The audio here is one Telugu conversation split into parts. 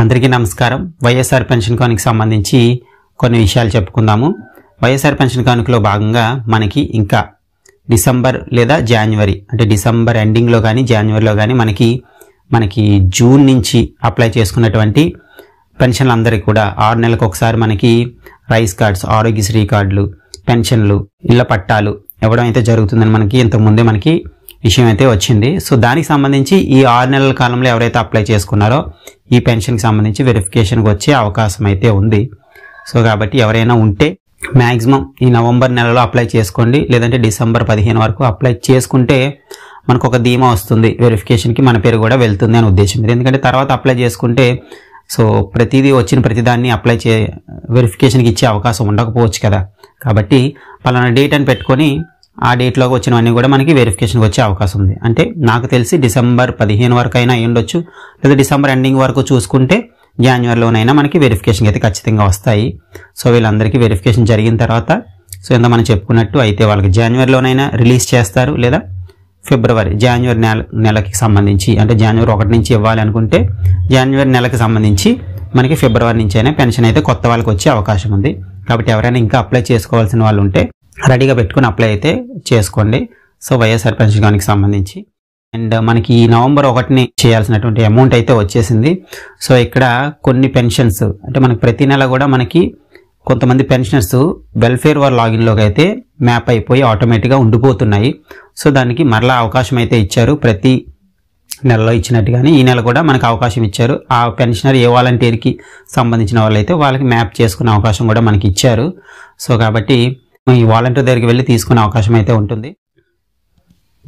అందరికీ నమస్కారం వైఎస్ఆర్ పెన్షన్ కానుకకి సంబంధించి కొన్ని విషయాలు చెప్పుకుందాము వైఎస్ఆర్ పెన్షన్ కానుకలో భాగంగా మనకి ఇంకా డిసెంబర్ లేదా జాన్వరి అంటే డిసెంబర్ ఎండింగ్లో కానీ జాన్వరిలో కానీ మనకి మనకి జూన్ నుంచి అప్లై చేసుకున్నటువంటి అందరికీ కూడా ఆరు నెలలకు ఒకసారి మనకి రైస్ కార్డ్స్ ఆరోగ్యశ్రీ కార్డులు పెన్షన్లు ఇళ్ల పట్టాలు ఇవ్వడం అయితే జరుగుతుందని మనకి ఇంతకుముందే మనకి విషయం అయితే వచ్చింది సో దానికి సంబంధించి ఈ ఆరు నెలల కాలంలో ఎవరైతే అప్లై చేసుకున్నారో ఈ పెన్షన్కి సంబంధించి వెరిఫికేషన్కి వచ్చే అవకాశం అయితే ఉంది సో కాబట్టి ఎవరైనా ఉంటే మ్యాక్సిమం ఈ నవంబర్ నెలలో అప్లై చేసుకోండి లేదంటే డిసెంబర్ పదిహేను వరకు అప్లై చేసుకుంటే మనకు ఒక ధీమా వస్తుంది వెరిఫికేషన్కి మన పేరు కూడా వెళ్తుంది అనే ఉద్దేశం ఇది ఎందుకంటే తర్వాత అప్లై చేసుకుంటే సో ప్రతిదీ వచ్చిన ప్రతిదాన్ని అప్లై చే వెరిఫికేషన్కి ఇచ్చే అవకాశం ఉండకపోవచ్చు కదా కాబట్టి పలానా డేట్ అని పెట్టుకొని ఆ డేట్లోకి వచ్చినవన్నీ కూడా మనకి వెరిఫికేషన్కి వచ్చే అవకాశం ఉంది అంటే నాకు తెలిసి డిసెంబర్ పదిహేను వరకు అయినా ఉండొచ్చు లేదా డిసెంబర్ ఎండింగ్ వరకు చూసుకుంటే జాన్యువరిలోనైనా మనకి వెరిఫికేషన్కి అయితే ఖచ్చితంగా వస్తాయి సో వీళ్ళందరికీ వెరిఫికేషన్ జరిగిన తర్వాత సో ఇంత మనం చెప్పుకున్నట్టు అయితే వాళ్ళకి జాన్యువరిలోనైనా రిలీజ్ చేస్తారు లేదా ఫిబ్రవరి జాన్యువరి నెల నెలకి సంబంధించి అంటే జాన్యువరి ఒకటి నుంచి ఇవ్వాలి అనుకుంటే జాన్యువరి నెలకి సంబంధించి మనకి ఫిబ్రవరి నుంచి అయినా పెన్షన్ అయితే కొత్త వాళ్ళకి వచ్చే అవకాశం ఉంది కాబట్టి ఎవరైనా ఇంకా అప్లై చేసుకోవాల్సిన వాళ్ళు ఉంటే రెడీగా పెట్టుకుని అప్లై అయితే చేసుకోండి సో వైఎస్ఆర్ పెన్షన్కి సంబంధించి అండ్ మనకి ఈ నవంబర్ ఒకటిని చేయాల్సినటువంటి అమౌంట్ అయితే వచ్చేసింది సో ఇక్కడ కొన్ని పెన్షన్స్ అంటే మనకి ప్రతి నెల కూడా మనకి కొంతమంది పెన్షనర్స్ వెల్ఫేర్ వార్ లాగిన్లోకి అయితే మ్యాప్ అయిపోయి ఆటోమేటిక్గా ఉండిపోతున్నాయి సో దానికి మరలా అవకాశం అయితే ఇచ్చారు ప్రతి నెలలో ఇచ్చినట్టు కానీ ఈ నెల కూడా మనకు అవకాశం ఇచ్చారు ఆ పెన్షనర్ ఏ వాలంటీర్కి సంబంధించిన అయితే వాళ్ళకి మ్యాప్ చేసుకునే అవకాశం కూడా మనకి ఇచ్చారు సో కాబట్టి ఈ వాలంటీర్ దగ్గరికి వెళ్ళి తీసుకునే అవకాశం అయితే ఉంటుంది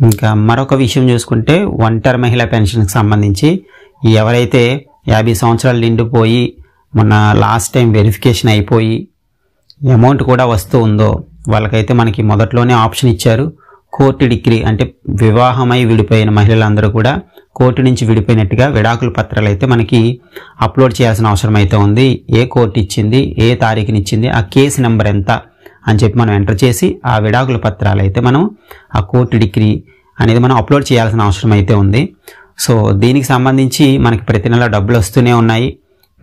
ఇంకా మరొక విషయం చూసుకుంటే ఒంటరి మహిళా పెన్షన్కి సంబంధించి ఎవరైతే యాభై సంవత్సరాలు నిండిపోయి మొన్న లాస్ట్ టైం వెరిఫికేషన్ అయిపోయి అమౌంట్ కూడా వస్తూ ఉందో వాళ్ళకైతే మనకి మొదట్లోనే ఆప్షన్ ఇచ్చారు కోర్టు డిగ్రీ అంటే వివాహమై విడిపోయిన మహిళలందరూ కూడా కోర్టు నుంచి విడిపోయినట్టుగా విడాకుల పత్రాలు అయితే మనకి అప్లోడ్ చేయాల్సిన అవసరం అయితే ఉంది ఏ కోర్టు ఇచ్చింది ఏ తారీఖునిచ్చింది ఆ కేసు నెంబర్ ఎంత అని చెప్పి మనం ఎంటర్ చేసి ఆ విడాకుల పత్రాలు అయితే మనం ఆ కోర్టు డిగ్రీ అనేది మనం అప్లోడ్ చేయాల్సిన అవసరం అయితే ఉంది సో దీనికి సంబంధించి మనకి ప్రతి నెల డబ్బులు వస్తూనే ఉన్నాయి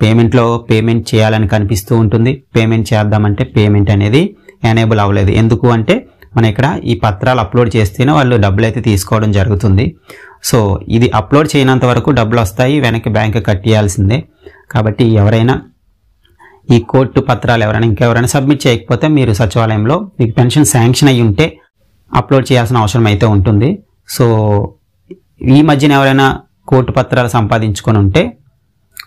పేమెంట్లో పేమెంట్ చేయాలని కనిపిస్తూ ఉంటుంది పేమెంట్ చేద్దామంటే పేమెంట్ అనేది ఎనేబుల్ అవ్వలేదు ఎందుకు అంటే మనం ఇక్కడ ఈ పత్రాలు అప్లోడ్ చేస్తేనే వాళ్ళు డబ్బులు అయితే తీసుకోవడం జరుగుతుంది సో ఇది అప్లోడ్ చేయనంత వరకు డబ్బులు వస్తాయి వెనక్కి బ్యాంక్ కట్ చేయాల్సిందే కాబట్టి ఎవరైనా ఈ కోర్టు పత్రాలు ఎవరైనా ఇంకెవరైనా సబ్మిట్ చేయకపోతే మీరు సచివాలయంలో మీకు పెన్షన్ శాంక్షన్ అయ్యి ఉంటే అప్లోడ్ చేయాల్సిన అవసరం అయితే ఉంటుంది సో ఈ మధ్యన ఎవరైనా కోర్టు పత్రాలు సంపాదించుకొని ఉంటే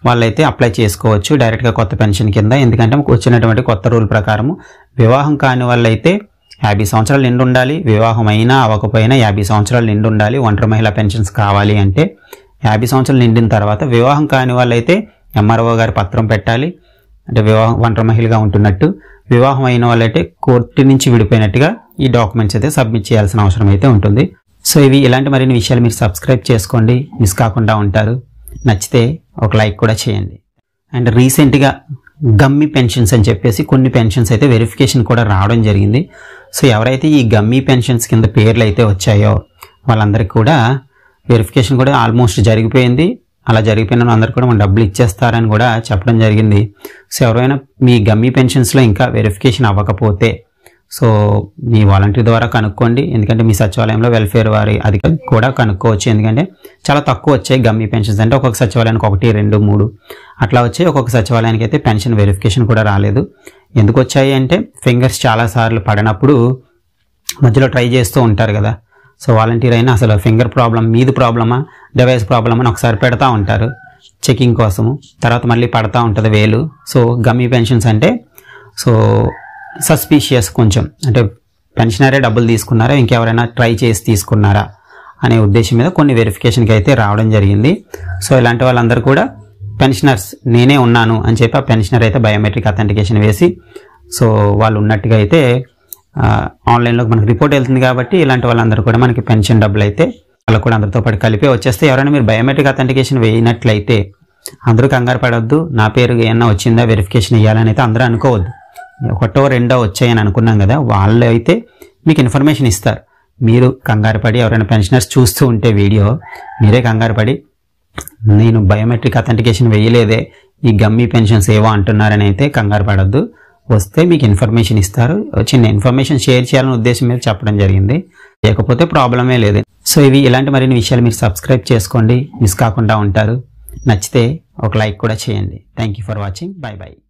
వాళ్ళైతే అప్లై చేసుకోవచ్చు డైరెక్ట్గా కొత్త పెన్షన్ కింద ఎందుకంటే వచ్చినటువంటి కొత్త రూల్ ప్రకారం వివాహం కాని వాళ్ళైతే యాభై సంవత్సరాలు నిండు ఉండాలి వివాహం అయినా అవ్వకపోయినా యాభై సంవత్సరాలు నిండు ఉండాలి ఒంటరి మహిళా పెన్షన్స్ కావాలి అంటే యాభై సంవత్సరాలు నిండిన తర్వాత వివాహం కాని వాళ్ళైతే ఎంఆర్ఓ గారి పత్రం పెట్టాలి అంటే వివాహం ఒంటరి మహిళగా ఉంటున్నట్టు వివాహం అయిన వాళ్ళైతే కోర్టు నుంచి విడిపోయినట్టుగా ఈ డాక్యుమెంట్స్ అయితే సబ్మిట్ చేయాల్సిన అవసరం అయితే ఉంటుంది సో ఇవి ఇలాంటి మరిన్ని విషయాలు మీరు సబ్స్క్రైబ్ చేసుకోండి మిస్ కాకుండా ఉంటారు నచ్చితే ఒక లైక్ కూడా చేయండి అండ్ రీసెంట్గా గమ్మి పెన్షన్స్ అని చెప్పేసి కొన్ని పెన్షన్స్ అయితే వెరిఫికేషన్ కూడా రావడం జరిగింది సో ఎవరైతే ఈ గమ్మి పెన్షన్స్ కింద పేర్లు అయితే వచ్చాయో వాళ్ళందరికీ కూడా వెరిఫికేషన్ కూడా ఆల్మోస్ట్ జరిగిపోయింది అలా జరిగిపోయిన అందరు కూడా మన డబ్బులు ఇచ్చేస్తారని కూడా చెప్పడం జరిగింది సో ఎవరైనా మీ గమ్మీ పెన్షన్స్లో ఇంకా వెరిఫికేషన్ అవ్వకపోతే సో మీ వాలంటీర్ ద్వారా కనుక్కోండి ఎందుకంటే మీ సచివాలయంలో వెల్ఫేర్ వారి అది కూడా కనుక్కోవచ్చు ఎందుకంటే చాలా తక్కువ వచ్చాయి గమ్మీ పెన్షన్స్ అంటే ఒక్కొక్క సచివాలయానికి ఒకటి రెండు మూడు అట్లా వచ్చాయి ఒక్కొక్క సచివాలయానికి అయితే పెన్షన్ వెరిఫికేషన్ కూడా రాలేదు ఎందుకు వచ్చాయి అంటే ఫింగర్స్ చాలాసార్లు పడినప్పుడు మధ్యలో ట్రై చేస్తూ ఉంటారు కదా సో వాలంటీర్ అయినా అసలు ఫింగర్ ప్రాబ్లం మీది ప్రాబ్లమా డివైస్ ప్రాబ్లమా అని ఒకసారి పెడతా ఉంటారు చెకింగ్ కోసము తర్వాత మళ్ళీ పడతా ఉంటుంది వేలు సో గమ్మీ పెన్షన్స్ అంటే సో సస్పీషియస్ కొంచెం అంటే పెన్షనరే డబ్బులు తీసుకున్నారా ఇంకెవరైనా ట్రై చేసి తీసుకున్నారా అనే ఉద్దేశం మీద కొన్ని వెరిఫికేషన్కి అయితే రావడం జరిగింది సో ఇలాంటి వాళ్ళందరూ కూడా పెన్షనర్స్ నేనే ఉన్నాను అని చెప్పి ఆ పెన్షనర్ అయితే బయోమెట్రిక్ అథెంటికేషన్ వేసి సో వాళ్ళు ఉన్నట్టుగా అయితే ఆన్లైన్లో మనకి రిపోర్ట్ వెళ్తుంది కాబట్టి ఇలాంటి వాళ్ళందరూ కూడా మనకి పెన్షన్ డబ్బులు అయితే వాళ్ళకు కూడా అందరితో పాటు కలిపి వచ్చేస్తే ఎవరైనా మీరు బయోమెట్రిక్ అథెంటికేషన్ వేయినట్లయితే అందరూ కంగారు పడవద్దు నా పేరు ఏమన్నా వచ్చిందా వెరిఫికేషన్ ఇవ్వాలని అయితే అందరూ అనుకోవద్దు ఒకటో రెండో వచ్చాయని అనుకున్నాం కదా వాళ్ళు అయితే మీకు ఇన్ఫర్మేషన్ ఇస్తారు మీరు కంగారు పడి ఎవరైనా పెన్షనర్స్ చూస్తూ ఉంటే వీడియో మీరే కంగారు పడి నేను బయోమెట్రిక్ అథెంటికేషన్ వేయలేదే ఈ గమ్మీ పెన్షన్స్ ఏవో అంటున్నారని అయితే కంగారు పడద్దు వస్తే మీకు ఇన్ఫర్మేషన్ ఇస్తారు చిన్న ఇన్ఫర్మేషన్ షేర్ చేయాలనే ఉద్దేశం మీద చెప్పడం జరిగింది లేకపోతే ప్రాబ్లమే లేదు సో ఇవి ఇలాంటి మరిన్ని విషయాలు మీరు సబ్స్క్రైబ్ చేసుకోండి మిస్ కాకుండా ఉంటారు నచ్చితే ఒక లైక్ కూడా చేయండి thank for watching bye bye